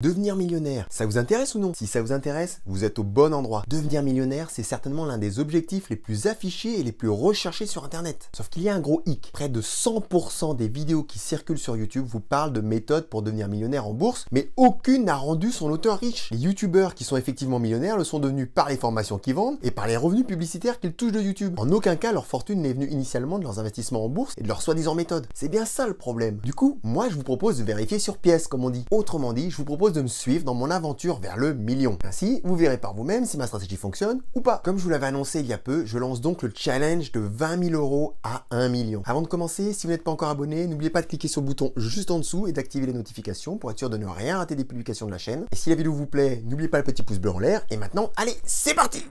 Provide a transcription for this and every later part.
Devenir millionnaire, ça vous intéresse ou non Si ça vous intéresse, vous êtes au bon endroit. Devenir millionnaire, c'est certainement l'un des objectifs les plus affichés et les plus recherchés sur Internet. Sauf qu'il y a un gros hic. Près de 100% des vidéos qui circulent sur YouTube vous parlent de méthodes pour devenir millionnaire en bourse, mais aucune n'a rendu son auteur riche. Les YouTubeurs qui sont effectivement millionnaires le sont devenus par les formations qu'ils vendent et par les revenus publicitaires qu'ils touchent de YouTube. En aucun cas, leur fortune n'est venue initialement de leurs investissements en bourse et de leurs soi-disant méthodes. C'est bien ça le problème. Du coup, moi je vous propose de vérifier sur pièce, comme on dit. Autrement dit, je vous propose de me suivre dans mon aventure vers le million. Ainsi, vous verrez par vous-même si ma stratégie fonctionne ou pas. Comme je vous l'avais annoncé il y a peu, je lance donc le challenge de 20 000 euros à 1 million. Avant de commencer, si vous n'êtes pas encore abonné, n'oubliez pas de cliquer sur le bouton juste en dessous et d'activer les notifications pour être sûr de ne rien rater des publications de la chaîne. Et si la vidéo vous plaît, n'oubliez pas le petit pouce bleu en l'air. Et maintenant, allez, c'est parti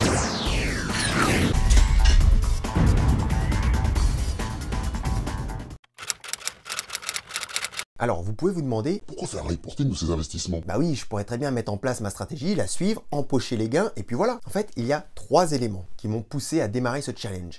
Alors, vous pouvez vous demander pourquoi faire reporting de ces investissements Bah oui, je pourrais très bien mettre en place ma stratégie, la suivre, empocher les gains, et puis voilà. En fait, il y a trois éléments qui m'ont poussé à démarrer ce challenge.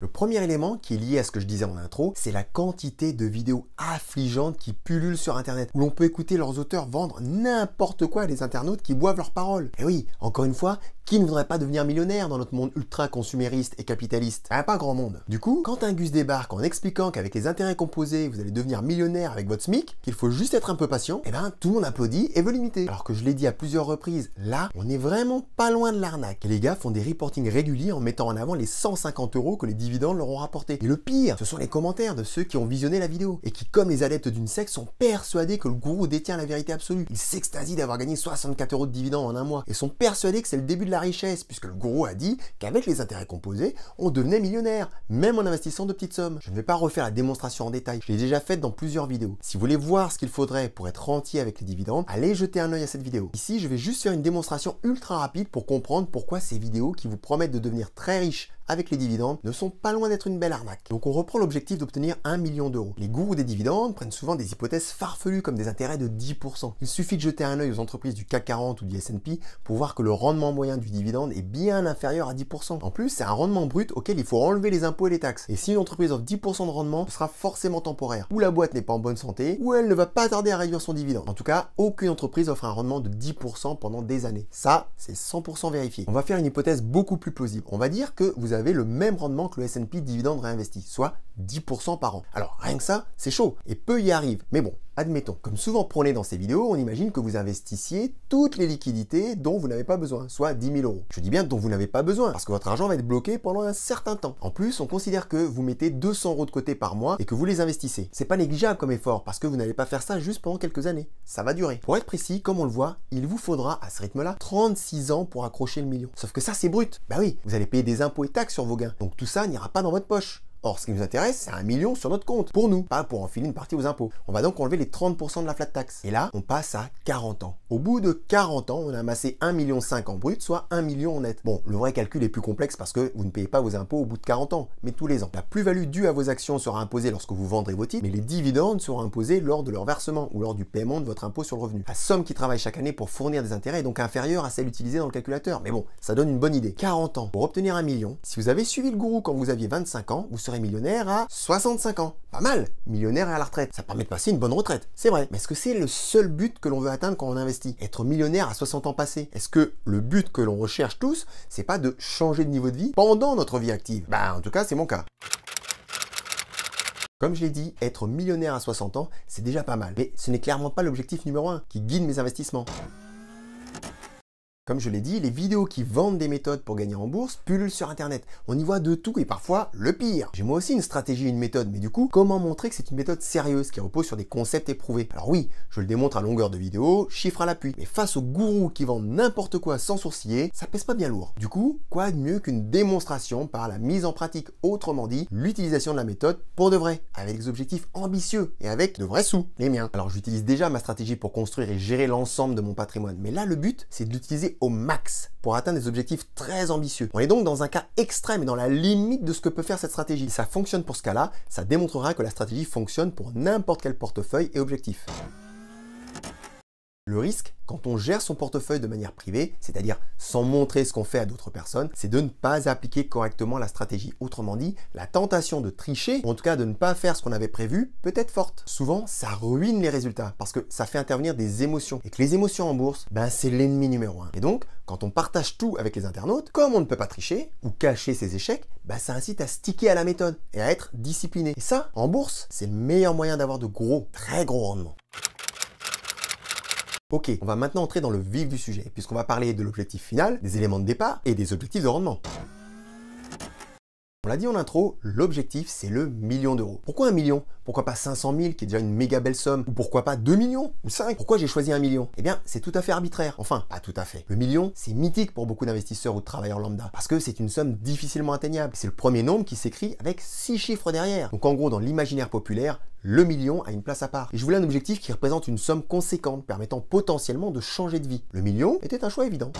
Le premier élément qui est lié à ce que je disais en intro, c'est la quantité de vidéos affligeantes qui pullulent sur Internet, où l'on peut écouter leurs auteurs vendre n'importe quoi à des internautes qui boivent leurs paroles. Et eh oui, encore une fois, qui ne voudrait pas devenir millionnaire dans notre monde ultra-consumériste et capitaliste hein, Pas grand monde. Du coup, quand un Gus débarque en expliquant qu'avec les intérêts composés, vous allez devenir millionnaire avec votre SMIC, qu'il faut juste être un peu patient, eh ben tout le monde applaudit et veut l'imiter. Alors que je l'ai dit à plusieurs reprises, là, on est vraiment pas loin de l'arnaque. les gars font des reportings réguliers en mettant en avant les 150 euros que les dividendes leur ont rapportés. Et le pire, ce sont les commentaires de ceux qui ont visionné la vidéo et qui, comme les adeptes d'une secte, sont persuadés que le gourou détient la vérité absolue. Ils s'extasient d'avoir gagné 64 euros de dividendes en un mois et sont persuadés que c'est le début de la richesse, puisque le gourou a dit qu'avec les intérêts composés, on devenait millionnaire, même en investissant de petites sommes. Je ne vais pas refaire la démonstration en détail, je l'ai déjà faite dans plusieurs vidéos. Si vous voulez voir ce qu'il faudrait pour être rentier avec les dividendes, allez jeter un oeil à cette vidéo. Ici, je vais juste faire une démonstration ultra rapide pour comprendre pourquoi ces vidéos qui vous promettent de devenir très riche avec les dividendes ne sont pas loin d'être une belle arnaque. Donc on reprend l'objectif d'obtenir 1 million d'euros. Les gourous des dividendes prennent souvent des hypothèses farfelues comme des intérêts de 10%. Il suffit de jeter un œil aux entreprises du CAC 40 ou du S&P pour voir que le rendement moyen du dividende est bien inférieur à 10%. En plus, c'est un rendement brut auquel il faut enlever les impôts et les taxes. Et si une entreprise offre 10% de rendement, ce sera forcément temporaire. Ou la boîte n'est pas en bonne santé, ou elle ne va pas tarder à réduire son dividende. En tout cas, aucune entreprise offre un rendement de 10% pendant des années. Ça, c'est 100% vérifié. On va faire une hypothèse beaucoup plus plausible. On va dire que vous avez avez le même rendement que le S&P dividende réinvesti, soit 10% par an. Alors rien que ça, c'est chaud et peu y arrive. Mais bon, Admettons, comme souvent prôné dans ces vidéos, on imagine que vous investissiez toutes les liquidités dont vous n'avez pas besoin, soit 10 000 euros. Je dis bien dont vous n'avez pas besoin, parce que votre argent va être bloqué pendant un certain temps. En plus, on considère que vous mettez 200 euros de côté par mois et que vous les investissez. C'est pas négligeable comme effort, parce que vous n'allez pas faire ça juste pendant quelques années. Ça va durer. Pour être précis, comme on le voit, il vous faudra, à ce rythme-là, 36 ans pour accrocher le million. Sauf que ça, c'est brut. Bah oui, vous allez payer des impôts et taxes sur vos gains. Donc tout ça n'ira pas dans votre poche. Or, ce qui nous intéresse, c'est un million sur notre compte, pour nous, pas pour enfiler une partie aux impôts. On va donc enlever les 30% de la flat tax. Et là, on passe à 40 ans. Au bout de 40 ans, on a amassé 1,5 million en brut, soit 1 million en net. Bon, le vrai calcul est plus complexe parce que vous ne payez pas vos impôts au bout de 40 ans, mais tous les ans. La plus-value due à vos actions sera imposée lorsque vous vendrez vos titres, mais les dividendes seront imposés lors de leur versement ou lors du paiement de votre impôt sur le revenu. La somme qui travaille chaque année pour fournir des intérêts est donc inférieure à celle utilisée dans le calculateur. Mais bon, ça donne une bonne idée. 40 ans. Pour obtenir un million, si vous avez suivi le gourou quand vous aviez 25 ans, vous millionnaire à 65 ans. Pas mal, millionnaire et à la retraite. Ça permet de passer une bonne retraite, c'est vrai. Mais est-ce que c'est le seul but que l'on veut atteindre quand on investit Être millionnaire à 60 ans passés Est-ce que le but que l'on recherche tous, c'est pas de changer de niveau de vie pendant notre vie active Bah en tout cas, c'est mon cas. Comme je l'ai dit, être millionnaire à 60 ans, c'est déjà pas mal. Mais ce n'est clairement pas l'objectif numéro 1 qui guide mes investissements. Comme je l'ai dit, les vidéos qui vendent des méthodes pour gagner en bourse pullulent sur Internet. On y voit de tout et parfois le pire. J'ai moi aussi une stratégie, une méthode, mais du coup, comment montrer que c'est une méthode sérieuse qui repose sur des concepts éprouvés Alors oui, je le démontre à longueur de vidéo, chiffre à l'appui, mais face aux gourous qui vendent n'importe quoi sans sourciller, ça pèse pas bien lourd. Du coup, quoi de mieux qu'une démonstration par la mise en pratique, autrement dit, l'utilisation de la méthode pour de vrai, avec des objectifs ambitieux et avec de vrais sous, les miens. Alors j'utilise déjà ma stratégie pour construire et gérer l'ensemble de mon patrimoine, mais là le but, c'est d'utiliser au max pour atteindre des objectifs très ambitieux. On est donc dans un cas extrême et dans la limite de ce que peut faire cette stratégie. ça fonctionne pour ce cas-là, ça démontrera que la stratégie fonctionne pour n'importe quel portefeuille et objectif. Le risque, quand on gère son portefeuille de manière privée, c'est-à-dire sans montrer ce qu'on fait à d'autres personnes, c'est de ne pas appliquer correctement la stratégie. Autrement dit, la tentation de tricher, ou en tout cas de ne pas faire ce qu'on avait prévu, peut être forte. Souvent, ça ruine les résultats parce que ça fait intervenir des émotions. Et que les émotions en bourse, ben, c'est l'ennemi numéro un. Et donc, quand on partage tout avec les internautes, comme on ne peut pas tricher ou cacher ses échecs, ben, ça incite à sticker à la méthode et à être discipliné. Et ça, en bourse, c'est le meilleur moyen d'avoir de gros, très gros rendements. Ok, on va maintenant entrer dans le vif du sujet, puisqu'on va parler de l'objectif final, des éléments de départ et des objectifs de rendement. On l'a dit en intro, l'objectif c'est le million d'euros. Pourquoi un million Pourquoi pas 500 000 qui est déjà une méga belle somme Ou pourquoi pas 2 millions Ou 5 Pourquoi j'ai choisi un million Eh bien, c'est tout à fait arbitraire. Enfin, pas tout à fait. Le million, c'est mythique pour beaucoup d'investisseurs ou de travailleurs lambda. Parce que c'est une somme difficilement atteignable. C'est le premier nombre qui s'écrit avec 6 chiffres derrière. Donc en gros, dans l'imaginaire populaire, le million a une place à part. Et je voulais un objectif qui représente une somme conséquente, permettant potentiellement de changer de vie. Le million était un choix évident.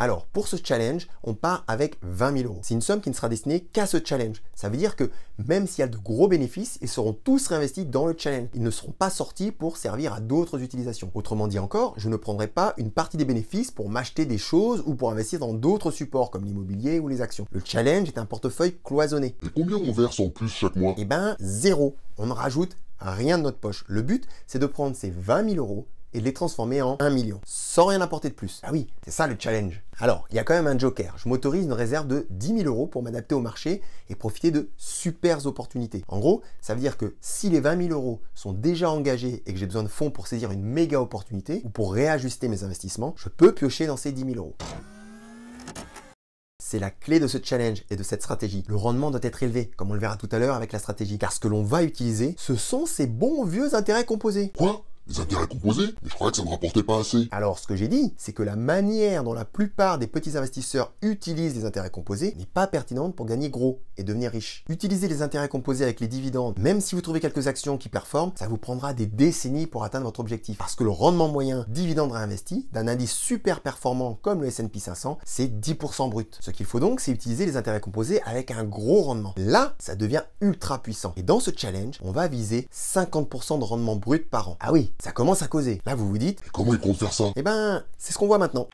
Alors, pour ce challenge, on part avec 20 000 euros. C'est une somme qui ne sera destinée qu'à ce challenge. Ça veut dire que même s'il y a de gros bénéfices, ils seront tous réinvestis dans le challenge. Ils ne seront pas sortis pour servir à d'autres utilisations. Autrement dit encore, je ne prendrai pas une partie des bénéfices pour m'acheter des choses ou pour investir dans d'autres supports comme l'immobilier ou les actions. Le challenge est un portefeuille cloisonné. Et combien on verse en plus chaque mois Eh bien, zéro. On ne rajoute rien de notre poche. Le but, c'est de prendre ces 20 000 euros et les transformer en 1 million, sans rien apporter de plus. Ah oui, c'est ça le challenge. Alors, il y a quand même un joker. Je m'autorise une réserve de 10 000 euros pour m'adapter au marché et profiter de super opportunités. En gros, ça veut dire que si les 20 000 euros sont déjà engagés et que j'ai besoin de fonds pour saisir une méga opportunité ou pour réajuster mes investissements, je peux piocher dans ces 10 000 euros. C'est la clé de ce challenge et de cette stratégie. Le rendement doit être élevé, comme on le verra tout à l'heure avec la stratégie. Car ce que l'on va utiliser, ce sont ces bons vieux intérêts composés. Quoi les intérêts composés, mais je croyais que ça ne rapportait pas assez. Alors ce que j'ai dit, c'est que la manière dont la plupart des petits investisseurs utilisent les intérêts composés n'est pas pertinente pour gagner gros et devenir riche. Utiliser les intérêts composés avec les dividendes, même si vous trouvez quelques actions qui performent, ça vous prendra des décennies pour atteindre votre objectif. Parce que le rendement moyen dividende réinvesti d'un indice super performant comme le S&P 500, c'est 10% brut. Ce qu'il faut donc, c'est utiliser les intérêts composés avec un gros rendement. Là, ça devient ultra puissant. Et dans ce challenge, on va viser 50% de rendement brut par an. Ah oui, ça commence à causer. Là, vous vous dites... comment ils comptent faire ça Eh ben, c'est ce qu'on voit maintenant.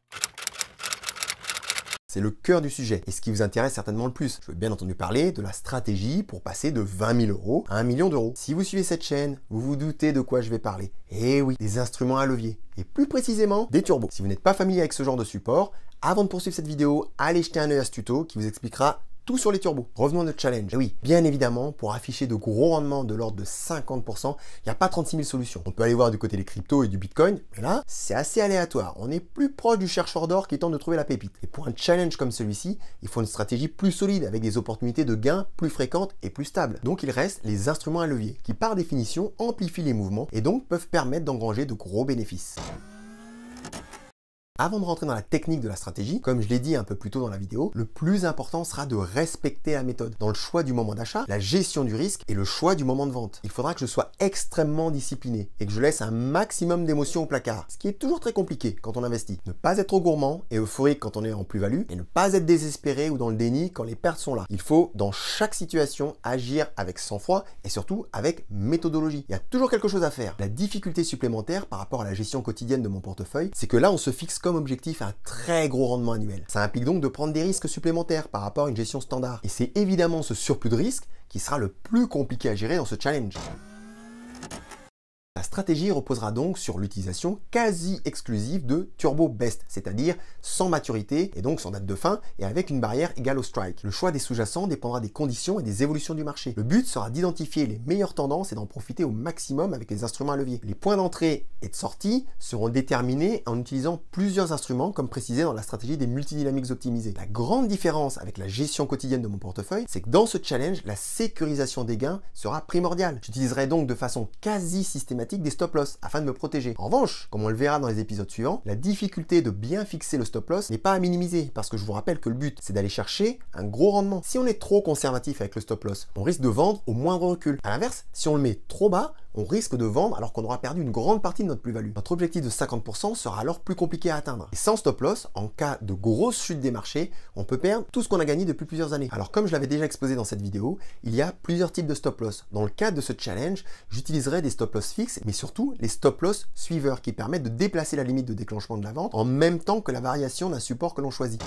C'est le cœur du sujet et ce qui vous intéresse certainement le plus. Je veux bien entendu parler de la stratégie pour passer de 20 000 euros à 1 million d'euros. Si vous suivez cette chaîne, vous vous doutez de quoi je vais parler. Eh oui, des instruments à levier et plus précisément des turbos. Si vous n'êtes pas familier avec ce genre de support, avant de poursuivre cette vidéo, allez jeter un œil à ce tuto qui vous expliquera tout sur les turbos. Revenons à notre challenge. Et oui, bien évidemment, pour afficher de gros rendements de l'ordre de 50%, il n'y a pas 36 000 solutions. On peut aller voir du côté des cryptos et du bitcoin, mais là, c'est assez aléatoire. On est plus proche du chercheur d'or qui tente de trouver la pépite. Et pour un challenge comme celui-ci, il faut une stratégie plus solide avec des opportunités de gains plus fréquentes et plus stables. Donc il reste les instruments à levier qui par définition amplifient les mouvements et donc peuvent permettre d'engranger de gros bénéfices. Avant de rentrer dans la technique de la stratégie, comme je l'ai dit un peu plus tôt dans la vidéo, le plus important sera de respecter la méthode dans le choix du moment d'achat, la gestion du risque et le choix du moment de vente. Il faudra que je sois extrêmement discipliné et que je laisse un maximum d'émotions au placard, ce qui est toujours très compliqué quand on investit. Ne pas être trop gourmand et euphorique quand on est en plus-value et ne pas être désespéré ou dans le déni quand les pertes sont là. Il faut dans chaque situation agir avec sang-froid et surtout avec méthodologie. Il y a toujours quelque chose à faire. La difficulté supplémentaire par rapport à la gestion quotidienne de mon portefeuille, c'est que là on se fixe comme objectif un très gros rendement annuel. Ça implique donc de prendre des risques supplémentaires par rapport à une gestion standard. Et c'est évidemment ce surplus de risque qui sera le plus compliqué à gérer dans ce challenge stratégie reposera donc sur l'utilisation quasi exclusive de turbo best, c'est-à-dire sans maturité et donc sans date de fin et avec une barrière égale au strike. Le choix des sous-jacents dépendra des conditions et des évolutions du marché. Le but sera d'identifier les meilleures tendances et d'en profiter au maximum avec les instruments à levier. Les points d'entrée et de sortie seront déterminés en utilisant plusieurs instruments comme précisé dans la stratégie des multidynamiques optimisées. La grande différence avec la gestion quotidienne de mon portefeuille, c'est que dans ce challenge, la sécurisation des gains sera primordiale. J'utiliserai donc de façon quasi systématique des stop loss afin de me protéger. En revanche, comme on le verra dans les épisodes suivants, la difficulté de bien fixer le stop loss n'est pas à minimiser parce que je vous rappelle que le but c'est d'aller chercher un gros rendement. Si on est trop conservatif avec le stop loss, on risque de vendre au moindre recul. A l'inverse, si on le met trop bas, on risque de vendre alors qu'on aura perdu une grande partie de notre plus-value. Notre objectif de 50% sera alors plus compliqué à atteindre. Et sans stop-loss, en cas de grosse chute des marchés, on peut perdre tout ce qu'on a gagné depuis plusieurs années. Alors comme je l'avais déjà exposé dans cette vidéo, il y a plusieurs types de stop-loss. Dans le cadre de ce challenge, j'utiliserai des stop-loss fixes, mais surtout les stop-loss suiveurs qui permettent de déplacer la limite de déclenchement de la vente en même temps que la variation d'un support que l'on choisit.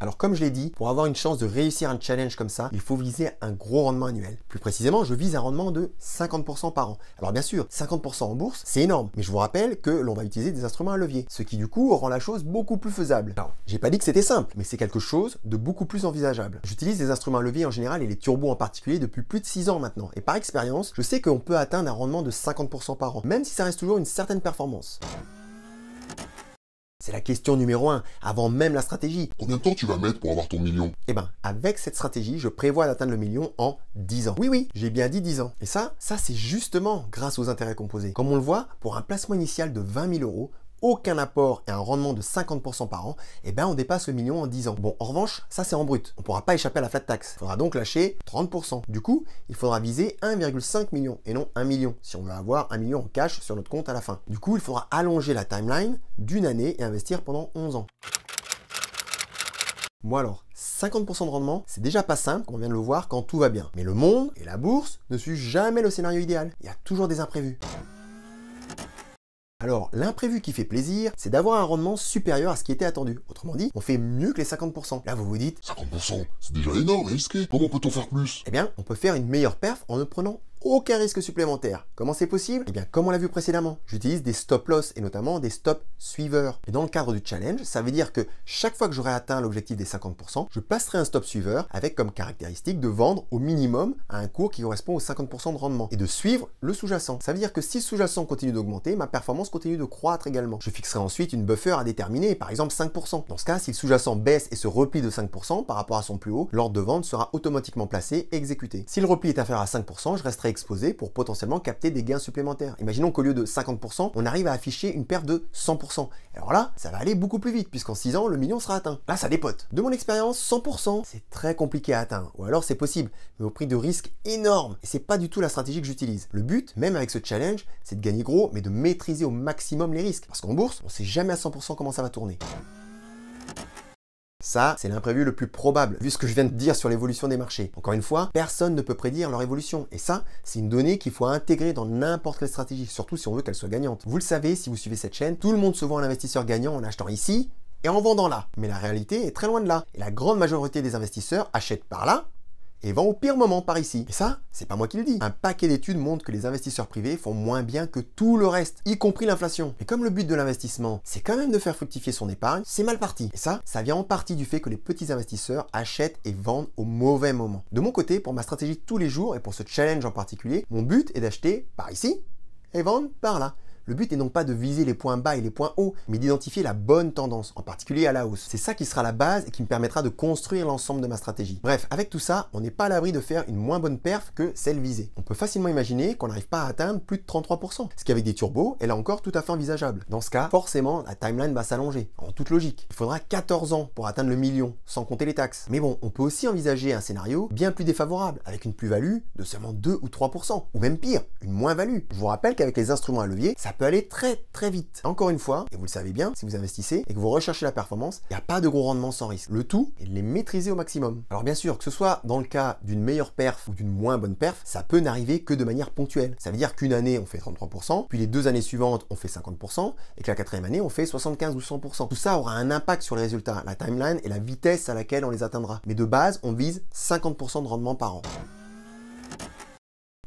Alors comme je l'ai dit, pour avoir une chance de réussir un challenge comme ça, il faut viser un gros rendement annuel. Plus précisément, je vise un rendement de 50% par an. Alors bien sûr, 50% en bourse, c'est énorme, mais je vous rappelle que l'on va utiliser des instruments à levier, ce qui du coup rend la chose beaucoup plus faisable. Alors, j'ai pas dit que c'était simple, mais c'est quelque chose de beaucoup plus envisageable. J'utilise des instruments à levier en général et les turbos en particulier depuis plus de 6 ans maintenant, et par expérience, je sais qu'on peut atteindre un rendement de 50% par an, même si ça reste toujours une certaine performance. C'est la question numéro 1, avant même la stratégie. Combien de temps tu vas mettre pour avoir ton million Eh ben, avec cette stratégie, je prévois d'atteindre le million en 10 ans. Oui, oui, j'ai bien dit 10 ans. Et ça, ça c'est justement grâce aux intérêts composés. Comme on le voit, pour un placement initial de 20 000 euros, aucun apport et un rendement de 50% par an, eh ben on dépasse le million en 10 ans. Bon, en revanche, ça c'est en brut. On pourra pas échapper à la flat tax. Il faudra donc lâcher 30%. Du coup, il faudra viser 1,5 million et non 1 million si on veut avoir 1 million en cash sur notre compte à la fin. Du coup, il faudra allonger la timeline d'une année et investir pendant 11 ans. Moi alors, 50% de rendement, c'est déjà pas simple, comme on vient de le voir quand tout va bien. Mais le monde et la bourse ne suivent jamais le scénario idéal. Il y a toujours des imprévus. Alors, l'imprévu qui fait plaisir, c'est d'avoir un rendement supérieur à ce qui était attendu. Autrement dit, on fait mieux que les 50%. Là, vous vous dites, 50%, c'est déjà énorme risqué. Comment peut-on faire plus Eh bien, on peut faire une meilleure perf en ne prenant aucun risque supplémentaire. Comment c'est possible Eh bien, comme on l'a vu précédemment, j'utilise des stop loss et notamment des stop suiveurs. Et dans le cadre du challenge, ça veut dire que chaque fois que j'aurai atteint l'objectif des 50%, je passerai un stop suiveur avec comme caractéristique de vendre au minimum à un cours qui correspond aux 50% de rendement et de suivre le sous-jacent. Ça veut dire que si le sous-jacent continue d'augmenter, ma performance continue de croître également. Je fixerai ensuite une buffer à déterminer, par exemple 5%. Dans ce cas, si le sous-jacent baisse et se replie de 5% par rapport à son plus haut, l'ordre de vente sera automatiquement placé et exécuté. Si le repli est faire à 5%, je resterai exposé pour potentiellement capter des gains supplémentaires. Imaginons qu'au lieu de 50%, on arrive à afficher une perte de 100%. Alors là, ça va aller beaucoup plus vite, puisqu'en 6 ans, le million sera atteint. Là, ça dépote. De mon expérience, 100%, c'est très compliqué à atteindre. Ou alors c'est possible, mais au prix de risques énormes. Et c'est pas du tout la stratégie que j'utilise. Le but, même avec ce challenge, c'est de gagner gros, mais de maîtriser au maximum les risques. Parce qu'en bourse, on sait jamais à 100% comment ça va tourner. Ça, c'est l'imprévu le plus probable, vu ce que je viens de dire sur l'évolution des marchés. Encore une fois, personne ne peut prédire leur évolution. Et ça, c'est une donnée qu'il faut intégrer dans n'importe quelle stratégie, surtout si on veut qu'elle soit gagnante. Vous le savez, si vous suivez cette chaîne, tout le monde se voit un investisseur gagnant en achetant ici et en vendant là. Mais la réalité est très loin de là. Et la grande majorité des investisseurs achètent par là et vend au pire moment par ici. Et ça, c'est pas moi qui le dis. Un paquet d'études montrent que les investisseurs privés font moins bien que tout le reste, y compris l'inflation. Et comme le but de l'investissement, c'est quand même de faire fructifier son épargne, c'est mal parti. Et ça, ça vient en partie du fait que les petits investisseurs achètent et vendent au mauvais moment. De mon côté, pour ma stratégie de tous les jours et pour ce challenge en particulier, mon but est d'acheter par ici et vendre par là. Le but n'est donc pas de viser les points bas et les points hauts, mais d'identifier la bonne tendance, en particulier à la hausse. C'est ça qui sera la base et qui me permettra de construire l'ensemble de ma stratégie. Bref, avec tout ça, on n'est pas à l'abri de faire une moins bonne perf que celle visée. On peut facilement imaginer qu'on n'arrive pas à atteindre plus de 33%, ce qui avec des turbos est là encore tout à fait envisageable. Dans ce cas, forcément, la timeline va s'allonger, en toute logique. Il faudra 14 ans pour atteindre le million, sans compter les taxes. Mais bon, on peut aussi envisager un scénario bien plus défavorable, avec une plus-value de seulement 2 ou 3%, ou même pire, une moins-value. Je vous rappelle qu'avec les instruments à levier, ça peut aller très très vite. Encore une fois, et vous le savez bien, si vous investissez et que vous recherchez la performance, il n'y a pas de gros rendement sans risque. Le tout est de les maîtriser au maximum. Alors bien sûr, que ce soit dans le cas d'une meilleure perf ou d'une moins bonne perf, ça peut n'arriver que de manière ponctuelle. Ça veut dire qu'une année on fait 33%, puis les deux années suivantes on fait 50%, et que la quatrième année on fait 75 ou 100%. Tout ça aura un impact sur les résultats, la timeline et la vitesse à laquelle on les atteindra. Mais de base, on vise 50% de rendement par an.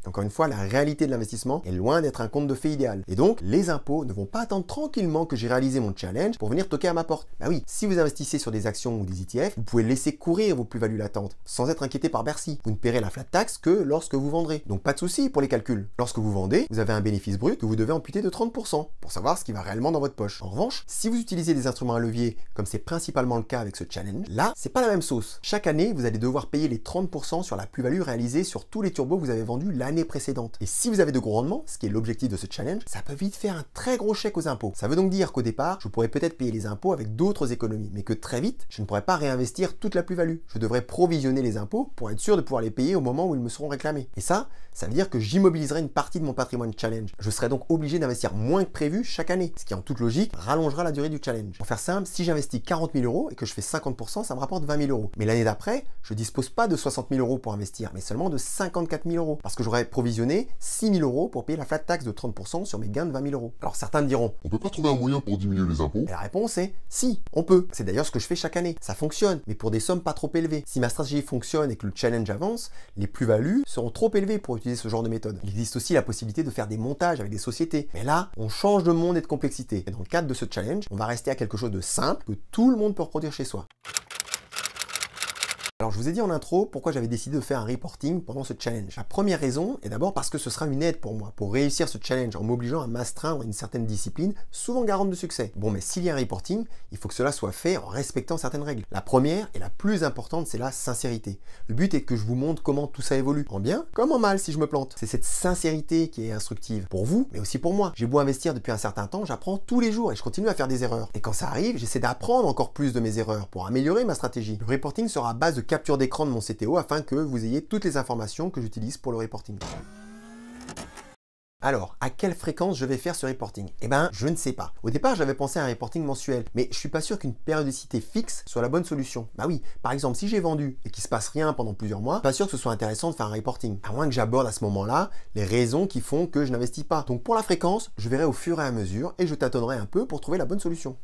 Encore une fois, la réalité de l'investissement est loin d'être un compte de fait idéal. Et donc, les impôts ne vont pas attendre tranquillement que j'ai réalisé mon challenge pour venir toquer à ma porte. Bah oui, si vous investissez sur des actions ou des ETF, vous pouvez laisser courir vos plus-values latentes sans être inquiété par Bercy. Vous ne paierez la flat tax que lorsque vous vendrez. Donc pas de souci pour les calculs. Lorsque vous vendez, vous avez un bénéfice brut que vous devez amputer de 30% pour savoir ce qui va réellement dans votre poche. En revanche, si vous utilisez des instruments à levier, comme c'est principalement le cas avec ce challenge, là, c'est pas la même sauce. Chaque année, vous allez devoir payer les 30% sur la plus-value réalisée sur tous les turbos que vous avez vendus l'année précédente. Et si vous avez de gros rendements, ce qui est l'objectif de ce challenge, ça peut vite faire un très gros chèque aux impôts. Ça veut donc dire qu'au départ, je pourrais peut-être payer les impôts avec d'autres économies, mais que très vite, je ne pourrais pas réinvestir toute la plus-value. Je devrais provisionner les impôts pour être sûr de pouvoir les payer au moment où ils me seront réclamés. Et ça, ça veut dire que j'immobiliserai une partie de mon patrimoine challenge. Je serai donc obligé d'investir moins que prévu chaque année, ce qui en toute logique rallongera la durée du challenge. Pour faire simple, si j'investis 40 000 euros et que je fais 50%, ça me rapporte 20 000 euros. Mais l'année d'après, je dispose pas de 60 000 euros pour investir, mais seulement de 54 000 euros, parce que j'aurais provisionner 6000 6 euros pour payer la flat tax de 30% sur mes gains de 20 000 euros. Alors certains me diront, on peut pas trouver un moyen pour diminuer les impôts Et la réponse est, si, on peut. C'est d'ailleurs ce que je fais chaque année. Ça fonctionne, mais pour des sommes pas trop élevées. Si ma stratégie fonctionne et que le challenge avance, les plus-values seront trop élevées pour utiliser ce genre de méthode. Il existe aussi la possibilité de faire des montages avec des sociétés. Mais là, on change de monde et de complexité. Et dans le cadre de ce challenge, on va rester à quelque chose de simple que tout le monde peut reproduire chez soi. Alors je vous ai dit en intro pourquoi j'avais décidé de faire un reporting pendant ce challenge. La première raison est d'abord parce que ce sera une aide pour moi, pour réussir ce challenge en m'obligeant à m'astreindre une certaine discipline, souvent garante de succès. Bon mais s'il y a un reporting, il faut que cela soit fait en respectant certaines règles. La première et la plus importante c'est la sincérité. Le but est que je vous montre comment tout ça évolue, en bien comme en mal si je me plante. C'est cette sincérité qui est instructive pour vous mais aussi pour moi. J'ai beau investir depuis un certain temps, j'apprends tous les jours et je continue à faire des erreurs. Et quand ça arrive, j'essaie d'apprendre encore plus de mes erreurs pour améliorer ma stratégie. Le reporting sera à base de capture d'écran de mon CTO afin que vous ayez toutes les informations que j'utilise pour le reporting. Alors, à quelle fréquence je vais faire ce reporting Eh ben, je ne sais pas. Au départ, j'avais pensé à un reporting mensuel, mais je suis pas sûr qu'une périodicité fixe soit la bonne solution. Bah oui, par exemple, si j'ai vendu et qu'il se passe rien pendant plusieurs mois, pas sûr que ce soit intéressant de faire un reporting. À moins que j'aborde à ce moment-là les raisons qui font que je n'investis pas. Donc pour la fréquence, je verrai au fur et à mesure et je tâtonnerai un peu pour trouver la bonne solution.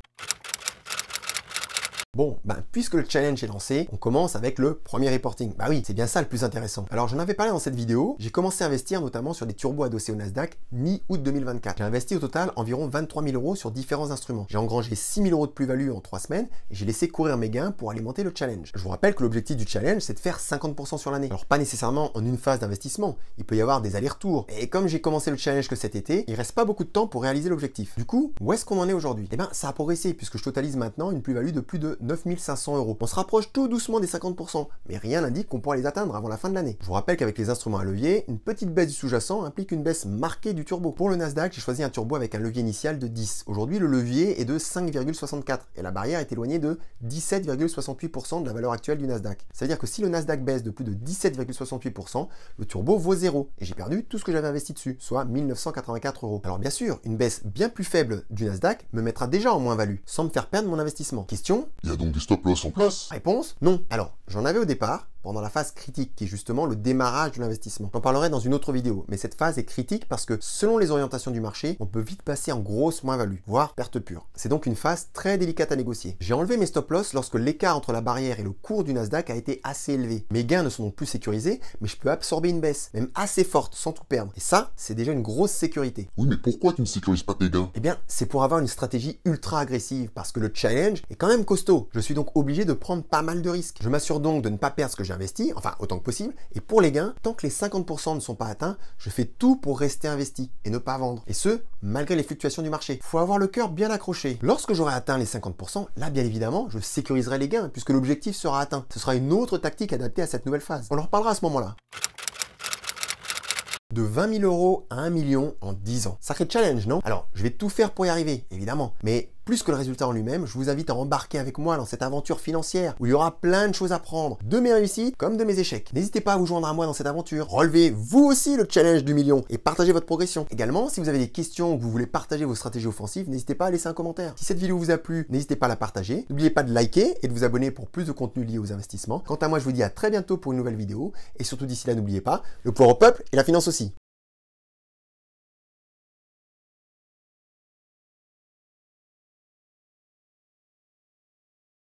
Bon, ben, puisque le challenge est lancé, on commence avec le premier reporting. Bah oui, c'est bien ça le plus intéressant. Alors, j'en avais parlé dans cette vidéo, j'ai commencé à investir notamment sur des turbos adossés au Nasdaq mi-août 2024. J'ai investi au total environ 23 000 euros sur différents instruments. J'ai engrangé 6 000 euros de plus-value en 3 semaines et j'ai laissé courir mes gains pour alimenter le challenge. Je vous rappelle que l'objectif du challenge, c'est de faire 50% sur l'année. Alors, pas nécessairement en une phase d'investissement, il peut y avoir des allers-retours. Et comme j'ai commencé le challenge que cet été, il reste pas beaucoup de temps pour réaliser l'objectif. Du coup, où est-ce qu'on en est aujourd'hui Eh ben, ça a progressé puisque je totalise maintenant une plus-value de plus de 9500 euros. On se rapproche tout doucement des 50%, mais rien n'indique qu'on pourra les atteindre avant la fin de l'année. Je vous rappelle qu'avec les instruments à levier, une petite baisse du sous-jacent implique une baisse marquée du turbo. Pour le Nasdaq, j'ai choisi un turbo avec un levier initial de 10. Aujourd'hui, le levier est de 5,64 et la barrière est éloignée de 17,68% de la valeur actuelle du Nasdaq. cest à dire que si le Nasdaq baisse de plus de 17,68%, le turbo vaut 0 et j'ai perdu tout ce que j'avais investi dessus, soit 1984 euros. Alors bien sûr, une baisse bien plus faible du Nasdaq me mettra déjà en moins-value, sans me faire perdre mon investissement. Question il y a donc des stop-loss en place Réponse non. Alors, j'en avais au départ, dans la phase critique, qui est justement le démarrage de l'investissement. J'en parlerai dans une autre vidéo, mais cette phase est critique parce que selon les orientations du marché, on peut vite passer en grosse moins-value, voire perte pure. C'est donc une phase très délicate à négocier. J'ai enlevé mes stop-loss lorsque l'écart entre la barrière et le cours du Nasdaq a été assez élevé. Mes gains ne sont donc plus sécurisés, mais je peux absorber une baisse, même assez forte, sans tout perdre. Et ça, c'est déjà une grosse sécurité. Oui, mais pourquoi tu ne sécurises pas tes gains Eh bien, c'est pour avoir une stratégie ultra agressive, parce que le challenge est quand même costaud. Je suis donc obligé de prendre pas mal de risques. Je m'assure donc de ne pas perdre ce que j'ai investi, enfin autant que possible, et pour les gains, tant que les 50% ne sont pas atteints, je fais tout pour rester investi et ne pas vendre. Et ce, malgré les fluctuations du marché. Faut avoir le cœur bien accroché. Lorsque j'aurai atteint les 50%, là bien évidemment, je sécuriserai les gains puisque l'objectif sera atteint. Ce sera une autre tactique adaptée à cette nouvelle phase. On en reparlera à ce moment-là de 20 000 euros à 1 million en 10 ans. Sacré challenge, non Alors, je vais tout faire pour y arriver, évidemment. Mais plus que le résultat en lui-même, je vous invite à embarquer avec moi dans cette aventure financière où il y aura plein de choses à prendre, de mes réussites comme de mes échecs. N'hésitez pas à vous joindre à moi dans cette aventure. Relevez vous aussi le challenge du million et partagez votre progression. Également, si vous avez des questions ou que vous voulez partager vos stratégies offensives, n'hésitez pas à laisser un commentaire. Si cette vidéo vous a plu, n'hésitez pas à la partager. N'oubliez pas de liker et de vous abonner pour plus de contenu lié aux investissements. Quant à moi, je vous dis à très bientôt pour une nouvelle vidéo et surtout d'ici là, n'oubliez pas, le pouvoir au peuple et la finance aussi.